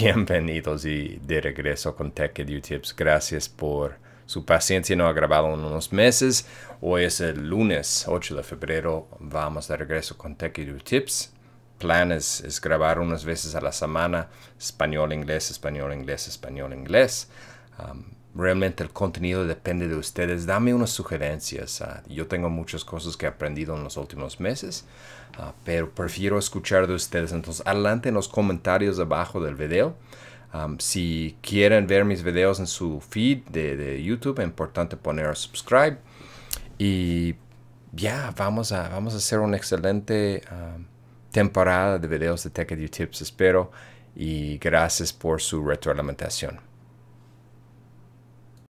Bienvenidos y de regreso con Tech Tips. Gracias por su paciencia. No ha grabado en unos meses. Hoy es el lunes 8 de febrero. Vamos de regreso con Tech Edu Tips. Plan es, grabar unas veces a la semana español, inglés, español, inglés, español, inglés realmente el contenido depende de ustedes. Dame unas sugerencias. Ah, yo tengo muchas cosas que he aprendido en los últimos meses, ah, pero prefiero escuchar de ustedes. Entonces, adelante en los comentarios abajo del video. si quieren ver mis videos en su feed de, YouTube, es importante poner subscribe. Y ya, vamos, a, vamos a hacer una excelente temporada de videos de Tech Tips, espero. Y gracias por su retroalimentación.